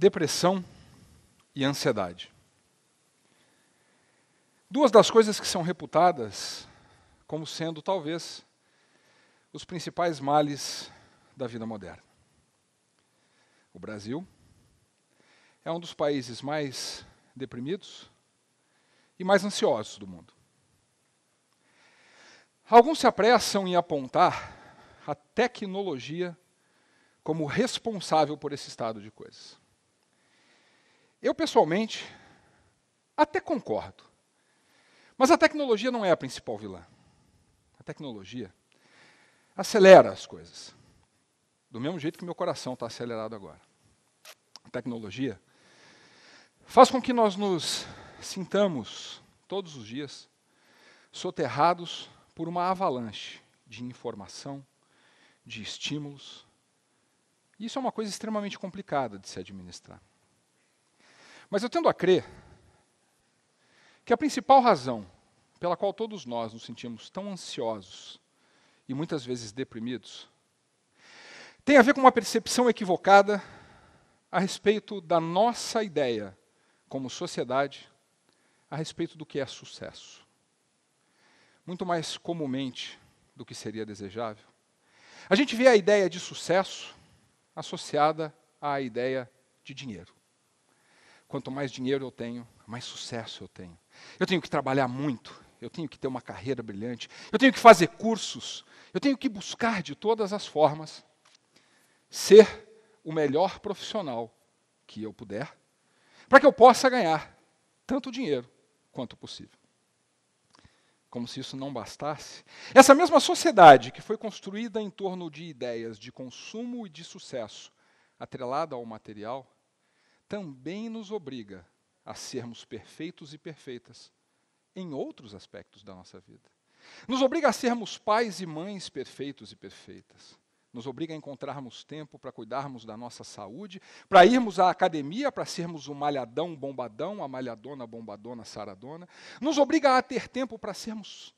depressão e ansiedade. Duas das coisas que são reputadas como sendo, talvez, os principais males da vida moderna. O Brasil é um dos países mais deprimidos e mais ansiosos do mundo. Alguns se apressam em apontar a tecnologia como responsável por esse estado de coisas. Eu, pessoalmente, até concordo. Mas a tecnologia não é a principal vilã. A tecnologia acelera as coisas. Do mesmo jeito que meu coração está acelerado agora. A tecnologia faz com que nós nos sintamos, todos os dias, soterrados por uma avalanche de informação, de estímulos. Isso é uma coisa extremamente complicada de se administrar. Mas eu tendo a crer que a principal razão pela qual todos nós nos sentimos tão ansiosos e muitas vezes deprimidos tem a ver com uma percepção equivocada a respeito da nossa ideia como sociedade a respeito do que é sucesso. Muito mais comumente do que seria desejável. A gente vê a ideia de sucesso associada à ideia de dinheiro. Quanto mais dinheiro eu tenho, mais sucesso eu tenho. Eu tenho que trabalhar muito, eu tenho que ter uma carreira brilhante, eu tenho que fazer cursos, eu tenho que buscar de todas as formas ser o melhor profissional que eu puder, para que eu possa ganhar tanto dinheiro quanto possível. Como se isso não bastasse, essa mesma sociedade que foi construída em torno de ideias de consumo e de sucesso, atrelada ao material, também nos obriga a sermos perfeitos e perfeitas em outros aspectos da nossa vida. Nos obriga a sermos pais e mães perfeitos e perfeitas. Nos obriga a encontrarmos tempo para cuidarmos da nossa saúde, para irmos à academia, para sermos o malhadão bombadão, a malhadona bombadona saradona. Nos obriga a ter tempo para sermos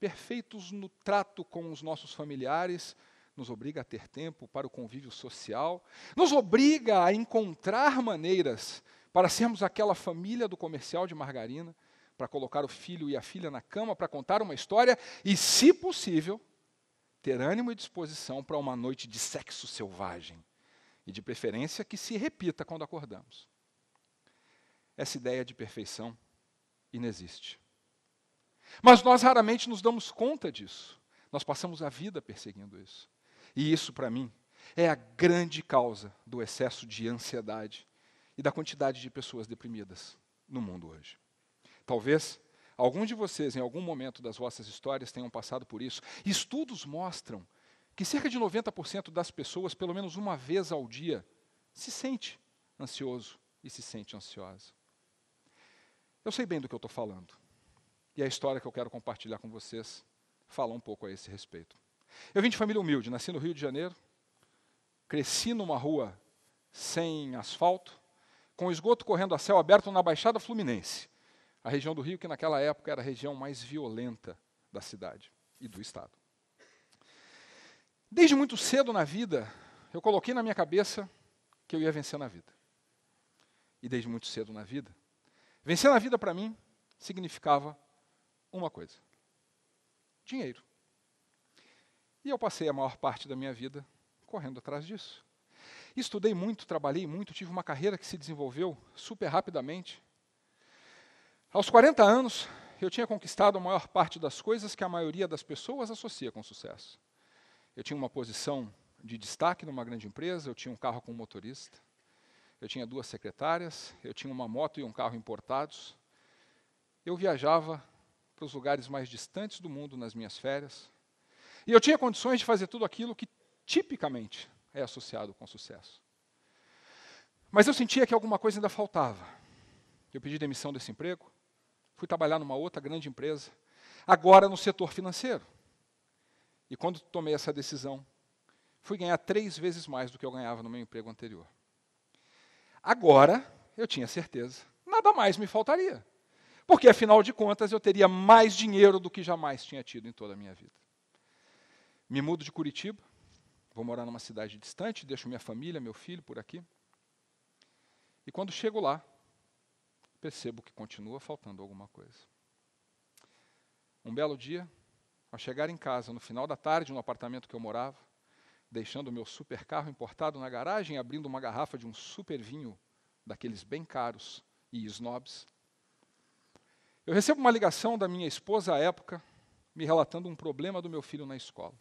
perfeitos no trato com os nossos familiares, nos obriga a ter tempo para o convívio social, nos obriga a encontrar maneiras para sermos aquela família do comercial de margarina, para colocar o filho e a filha na cama, para contar uma história e, se possível, ter ânimo e disposição para uma noite de sexo selvagem e, de preferência, que se repita quando acordamos. Essa ideia de perfeição inexiste. Mas nós raramente nos damos conta disso. Nós passamos a vida perseguindo isso. E isso, para mim, é a grande causa do excesso de ansiedade e da quantidade de pessoas deprimidas no mundo hoje. Talvez algum de vocês, em algum momento das vossas histórias, tenham passado por isso. Estudos mostram que cerca de 90% das pessoas, pelo menos uma vez ao dia, se sente ansioso e se sente ansiosa. Eu sei bem do que eu estou falando. E a história que eu quero compartilhar com vocês fala um pouco a esse respeito. Eu vim de família humilde, nasci no Rio de Janeiro, cresci numa rua sem asfalto, com esgoto correndo a céu aberto na Baixada Fluminense, a região do Rio que naquela época era a região mais violenta da cidade e do estado. Desde muito cedo na vida, eu coloquei na minha cabeça que eu ia vencer na vida. E desde muito cedo na vida, vencer na vida para mim significava uma coisa: dinheiro. E eu passei a maior parte da minha vida correndo atrás disso. Estudei muito, trabalhei muito, tive uma carreira que se desenvolveu super rapidamente. Aos 40 anos, eu tinha conquistado a maior parte das coisas que a maioria das pessoas associa com sucesso. Eu tinha uma posição de destaque numa grande empresa, eu tinha um carro com um motorista, eu tinha duas secretárias, eu tinha uma moto e um carro importados. Eu viajava para os lugares mais distantes do mundo nas minhas férias. E eu tinha condições de fazer tudo aquilo que tipicamente é associado com sucesso. Mas eu sentia que alguma coisa ainda faltava. Eu pedi demissão desse emprego, fui trabalhar numa outra grande empresa, agora no setor financeiro. E quando tomei essa decisão, fui ganhar três vezes mais do que eu ganhava no meu emprego anterior. Agora, eu tinha certeza, nada mais me faltaria. Porque, afinal de contas, eu teria mais dinheiro do que jamais tinha tido em toda a minha vida. Me mudo de Curitiba, vou morar numa cidade distante, deixo minha família, meu filho por aqui. E quando chego lá, percebo que continua faltando alguma coisa. Um belo dia, ao chegar em casa, no final da tarde, no apartamento que eu morava, deixando o meu super carro importado na garagem, abrindo uma garrafa de um super vinho daqueles bem caros e snobs, eu recebo uma ligação da minha esposa à época, me relatando um problema do meu filho na escola.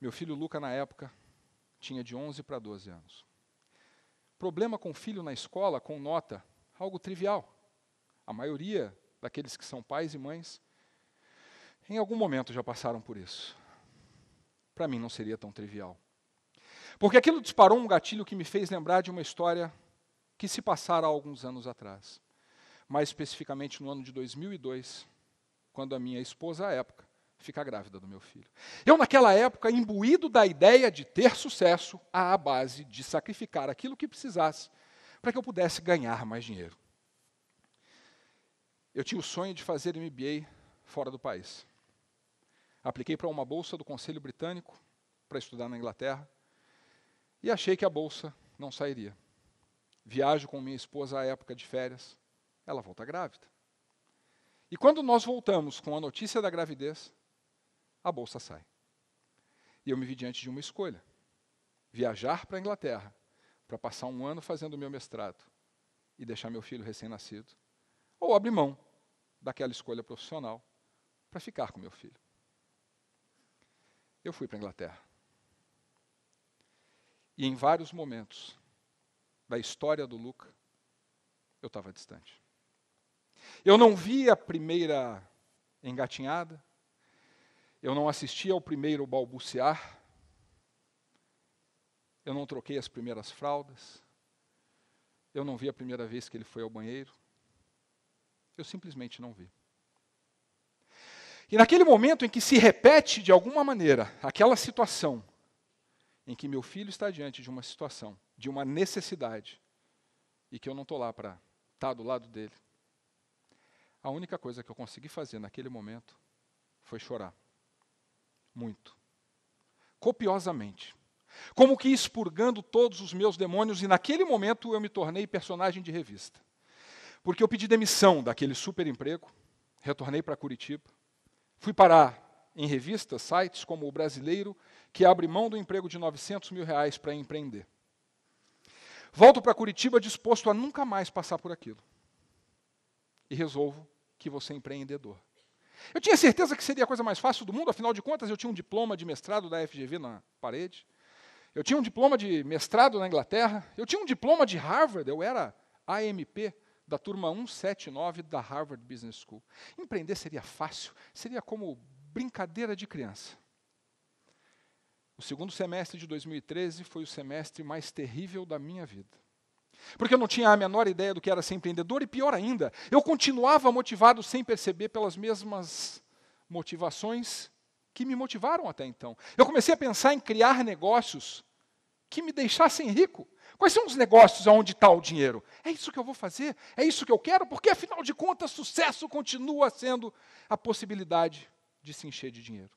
Meu filho Luca, na época, tinha de 11 para 12 anos. Problema com filho na escola, com nota, algo trivial. A maioria daqueles que são pais e mães, em algum momento já passaram por isso. Para mim não seria tão trivial. Porque aquilo disparou um gatilho que me fez lembrar de uma história que se passara há alguns anos atrás. Mais especificamente no ano de 2002, quando a minha esposa, à época, ficar grávida do meu filho. Eu, naquela época, imbuído da ideia de ter sucesso à base de sacrificar aquilo que precisasse para que eu pudesse ganhar mais dinheiro. Eu tinha o sonho de fazer MBA fora do país. Apliquei para uma bolsa do Conselho Britânico para estudar na Inglaterra e achei que a bolsa não sairia. Viajo com minha esposa à época de férias, ela volta grávida. E quando nós voltamos com a notícia da gravidez, a bolsa sai. E eu me vi diante de uma escolha: viajar para a Inglaterra para passar um ano fazendo o meu mestrado e deixar meu filho recém-nascido, ou abrir mão daquela escolha profissional para ficar com meu filho. Eu fui para a Inglaterra. E em vários momentos da história do Luca, eu estava distante. Eu não vi a primeira engatinhada, eu não assisti ao primeiro balbuciar. Eu não troquei as primeiras fraldas. Eu não vi a primeira vez que ele foi ao banheiro. Eu simplesmente não vi. E naquele momento em que se repete de alguma maneira aquela situação, em que meu filho está diante de uma situação, de uma necessidade, e que eu não estou lá para estar tá do lado dele, a única coisa que eu consegui fazer naquele momento foi chorar muito, copiosamente, como que expurgando todos os meus demônios, e naquele momento eu me tornei personagem de revista. Porque eu pedi demissão daquele super emprego, retornei para Curitiba, fui parar em revistas, sites como o Brasileiro, que abre mão do emprego de 900 mil reais para empreender. Volto para Curitiba disposto a nunca mais passar por aquilo. E resolvo que vou ser empreendedor. Eu tinha certeza que seria a coisa mais fácil do mundo, afinal de contas, eu tinha um diploma de mestrado da FGV na parede. Eu tinha um diploma de mestrado na Inglaterra. Eu tinha um diploma de Harvard, eu era AMP da turma 179 da Harvard Business School. Empreender seria fácil, seria como brincadeira de criança. O segundo semestre de 2013 foi o semestre mais terrível da minha vida. Porque eu não tinha a menor ideia do que era ser empreendedor e pior ainda, eu continuava motivado sem perceber pelas mesmas motivações que me motivaram até então. Eu comecei a pensar em criar negócios que me deixassem rico. Quais são os negócios onde está o dinheiro? É isso que eu vou fazer? É isso que eu quero? Porque, afinal de contas, sucesso continua sendo a possibilidade de se encher de dinheiro.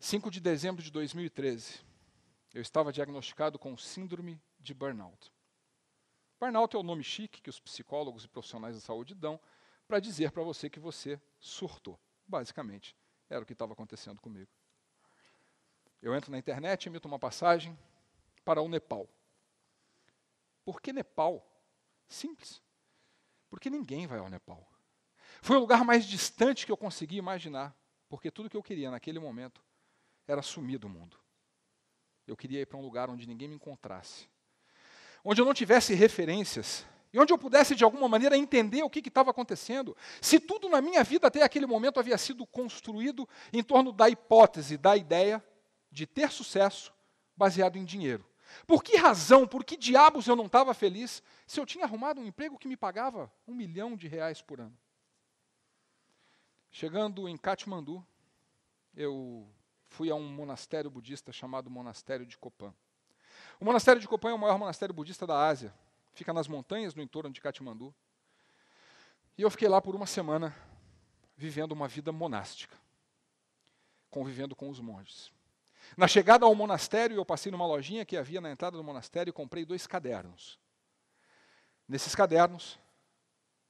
5 de dezembro de 2013, eu estava diagnosticado com síndrome de burnout. Burnout é o nome chique que os psicólogos e profissionais da saúde dão para dizer para você que você surtou. Basicamente, era o que estava acontecendo comigo. Eu entro na internet e emito uma passagem para o Nepal. Por que Nepal? Simples. Porque ninguém vai ao Nepal. Foi o lugar mais distante que eu consegui imaginar, porque tudo que eu queria naquele momento era sumir do mundo. Eu queria ir para um lugar onde ninguém me encontrasse, onde eu não tivesse referências e onde eu pudesse de alguma maneira entender o que estava acontecendo. Se tudo na minha vida até aquele momento havia sido construído em torno da hipótese, da ideia de ter sucesso baseado em dinheiro. Por que razão, por que diabos eu não estava feliz se eu tinha arrumado um emprego que me pagava um milhão de reais por ano? Chegando em Katmandu, eu fui a um monastério budista chamado Monastério de Copan. O monastério de Copan é o maior monastério budista da Ásia. Fica nas montanhas no entorno de Katmandu. E eu fiquei lá por uma semana, vivendo uma vida monástica, convivendo com os monges. Na chegada ao monastério, eu passei numa lojinha que havia na entrada do monastério e comprei dois cadernos. Nesses cadernos,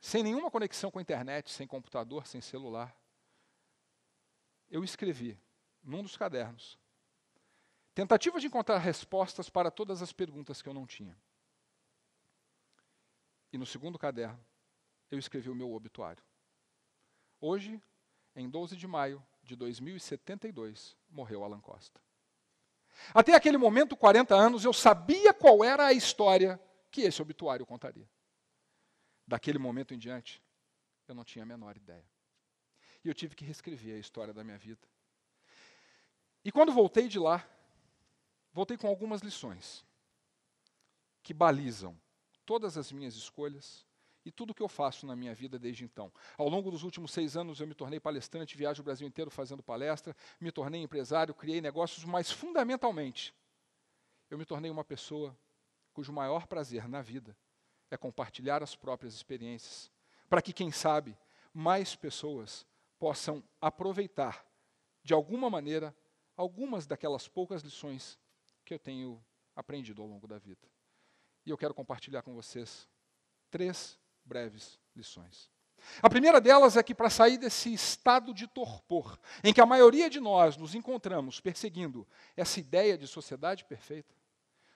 sem nenhuma conexão com a internet, sem computador, sem celular, eu escrevi num dos cadernos Tentativa de encontrar respostas para todas as perguntas que eu não tinha. E no segundo caderno, eu escrevi o meu obituário. Hoje, em 12 de maio de 2072, morreu Alan Costa. Até aquele momento, 40 anos, eu sabia qual era a história que esse obituário contaria. Daquele momento em diante, eu não tinha a menor ideia. E eu tive que reescrever a história da minha vida. E quando voltei de lá, Voltei com algumas lições que balizam todas as minhas escolhas e tudo o que eu faço na minha vida desde então. Ao longo dos últimos seis anos, eu me tornei palestrante, viajo o Brasil inteiro fazendo palestra, me tornei empresário, criei negócios, mas fundamentalmente, eu me tornei uma pessoa cujo maior prazer na vida é compartilhar as próprias experiências, para que, quem sabe, mais pessoas possam aproveitar, de alguma maneira, algumas daquelas poucas lições que eu tenho aprendido ao longo da vida. E eu quero compartilhar com vocês três breves lições. A primeira delas é que para sair desse estado de torpor, em que a maioria de nós nos encontramos perseguindo essa ideia de sociedade perfeita,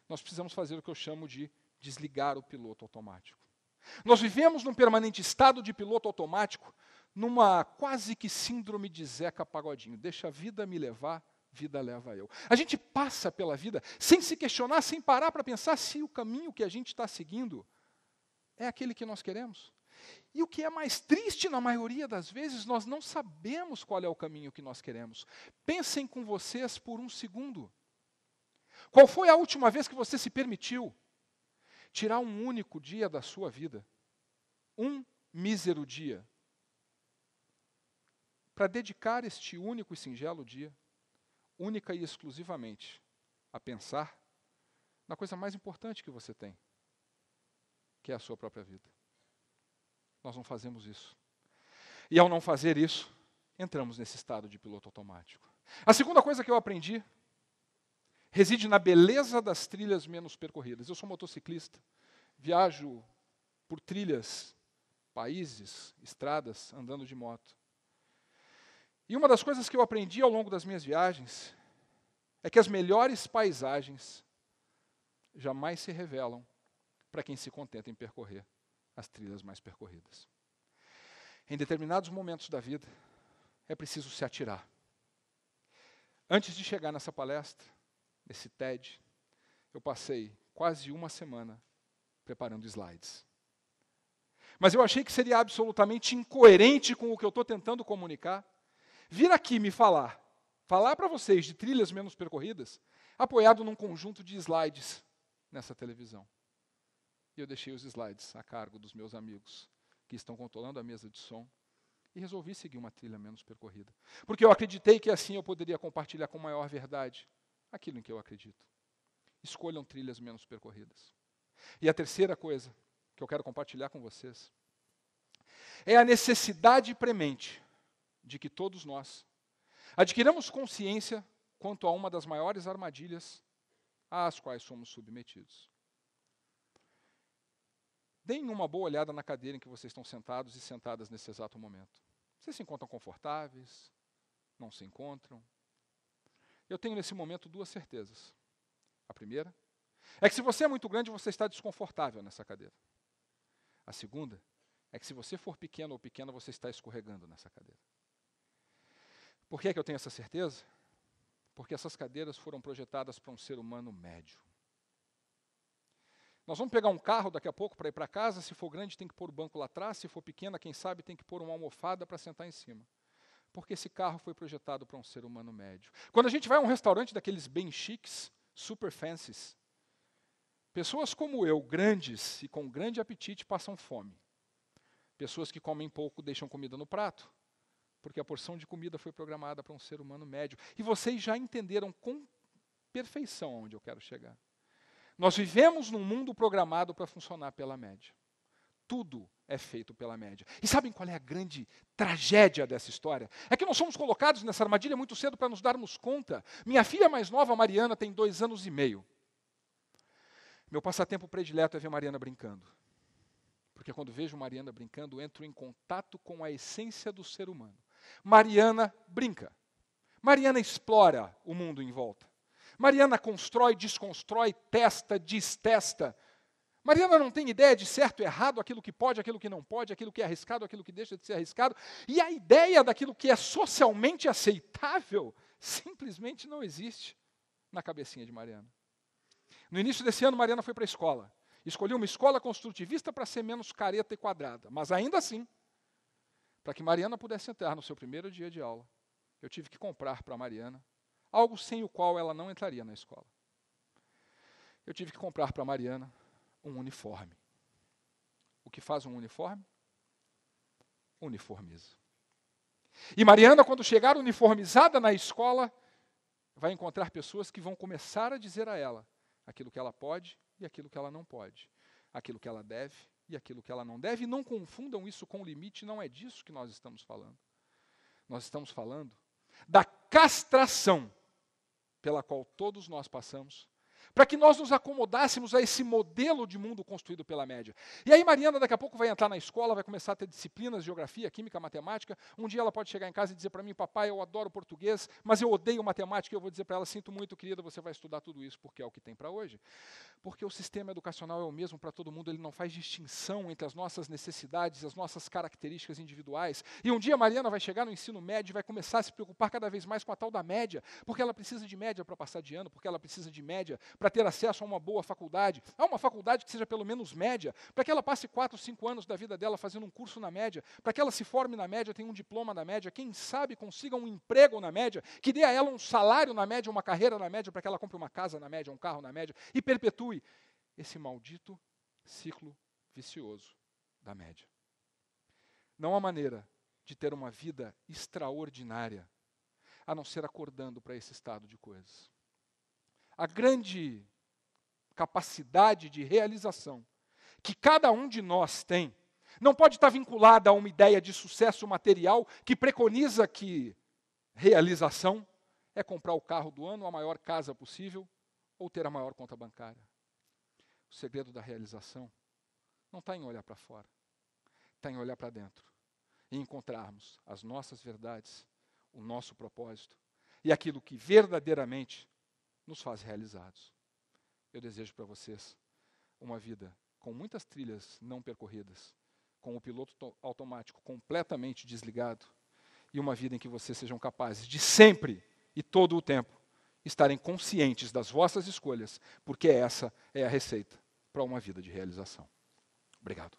nós precisamos fazer o que eu chamo de desligar o piloto automático. Nós vivemos num permanente estado de piloto automático, numa quase que síndrome de Zeca Pagodinho. Deixa a vida me levar, vida leva eu. A gente passa pela vida sem se questionar, sem parar para pensar se o caminho que a gente está seguindo é aquele que nós queremos. E o que é mais triste, na maioria das vezes, nós não sabemos qual é o caminho que nós queremos. Pensem com vocês por um segundo. Qual foi a última vez que você se permitiu tirar um único dia da sua vida? Um mísero dia. Para dedicar este único e singelo dia única e exclusivamente a pensar na coisa mais importante que você tem, que é a sua própria vida. Nós não fazemos isso. E ao não fazer isso, entramos nesse estado de piloto automático. A segunda coisa que eu aprendi reside na beleza das trilhas menos percorridas. Eu sou motociclista, viajo por trilhas, países, estradas, andando de moto. E uma das coisas que eu aprendi ao longo das minhas viagens é que as melhores paisagens jamais se revelam para quem se contenta em percorrer as trilhas mais percorridas. Em determinados momentos da vida, é preciso se atirar. Antes de chegar nessa palestra, nesse TED, eu passei quase uma semana preparando slides. Mas eu achei que seria absolutamente incoerente com o que eu estou tentando comunicar vir aqui me falar, falar para vocês de trilhas menos percorridas, apoiado num conjunto de slides nessa televisão. E eu deixei os slides a cargo dos meus amigos que estão controlando a mesa de som e resolvi seguir uma trilha menos percorrida. Porque eu acreditei que assim eu poderia compartilhar com maior verdade aquilo em que eu acredito. Escolham trilhas menos percorridas. E a terceira coisa que eu quero compartilhar com vocês é a necessidade premente de que todos nós adquiramos consciência quanto a uma das maiores armadilhas às quais somos submetidos. Deem uma boa olhada na cadeira em que vocês estão sentados e sentadas nesse exato momento. Vocês se encontram confortáveis? Não se encontram? Eu tenho nesse momento duas certezas. A primeira é que se você é muito grande, você está desconfortável nessa cadeira. A segunda é que se você for pequeno ou pequena, você está escorregando nessa cadeira. Por que, é que eu tenho essa certeza? Porque essas cadeiras foram projetadas para um ser humano médio. Nós vamos pegar um carro daqui a pouco para ir para casa. Se for grande, tem que pôr o banco lá atrás. Se for pequena, quem sabe, tem que pôr uma almofada para sentar em cima. Porque esse carro foi projetado para um ser humano médio. Quando a gente vai a um restaurante daqueles bem chiques, super fancies, pessoas como eu, grandes e com grande apetite, passam fome. Pessoas que comem pouco deixam comida no prato porque a porção de comida foi programada para um ser humano médio. E vocês já entenderam com perfeição aonde eu quero chegar. Nós vivemos num mundo programado para funcionar pela média. Tudo é feito pela média. E sabem qual é a grande tragédia dessa história? É que nós somos colocados nessa armadilha muito cedo para nos darmos conta. Minha filha mais nova, Mariana, tem dois anos e meio. Meu passatempo predileto é ver Mariana brincando. Porque quando vejo Mariana brincando, entro em contato com a essência do ser humano. Mariana brinca. Mariana explora o mundo em volta. Mariana constrói, desconstrói, testa, destesta. Mariana não tem ideia de certo e errado, aquilo que pode, aquilo que não pode, aquilo que é arriscado, aquilo que deixa de ser arriscado. E a ideia daquilo que é socialmente aceitável simplesmente não existe na cabecinha de Mariana. No início desse ano, Mariana foi para a escola. Escolheu uma escola construtivista para ser menos careta e quadrada, mas ainda assim, para que Mariana pudesse entrar no seu primeiro dia de aula, eu tive que comprar para Mariana algo sem o qual ela não entraria na escola. Eu tive que comprar para Mariana um uniforme. O que faz um uniforme? Uniformiza. E Mariana, quando chegar uniformizada na escola, vai encontrar pessoas que vão começar a dizer a ela aquilo que ela pode e aquilo que ela não pode, aquilo que ela deve e aquilo que ela não deve. E não confundam isso com limite, não é disso que nós estamos falando. Nós estamos falando da castração pela qual todos nós passamos para que nós nos acomodássemos a esse modelo de mundo construído pela média. E aí Mariana daqui a pouco vai entrar na escola, vai começar a ter disciplinas, geografia, química, matemática. Um dia ela pode chegar em casa e dizer para mim, papai, eu adoro português, mas eu odeio matemática. E eu vou dizer para ela, sinto muito, querida, você vai estudar tudo isso porque é o que tem para hoje. Porque o sistema educacional é o mesmo para todo mundo, ele não faz distinção entre as nossas necessidades, as nossas características individuais. E um dia Mariana vai chegar no ensino médio e vai começar a se preocupar cada vez mais com a tal da média, porque ela precisa de média para passar de ano, porque ela precisa de média para para ter acesso a uma boa faculdade, a uma faculdade que seja pelo menos média, para que ela passe 4, 5 anos da vida dela fazendo um curso na média, para que ela se forme na média, tenha um diploma na média, quem sabe consiga um emprego na média, que dê a ela um salário na média, uma carreira na média, para que ela compre uma casa na média, um carro na média, e perpetue esse maldito ciclo vicioso da média. Não há maneira de ter uma vida extraordinária a não ser acordando para esse estado de coisas a grande capacidade de realização que cada um de nós tem não pode estar vinculada a uma ideia de sucesso material que preconiza que realização é comprar o carro do ano, a maior casa possível ou ter a maior conta bancária. O segredo da realização não está em olhar para fora, está em olhar para dentro e encontrarmos as nossas verdades, o nosso propósito e aquilo que verdadeiramente nos faz realizados. Eu desejo para vocês uma vida com muitas trilhas não percorridas, com o piloto automático completamente desligado e uma vida em que vocês sejam capazes de sempre e todo o tempo estarem conscientes das vossas escolhas, porque essa é a receita para uma vida de realização. Obrigado.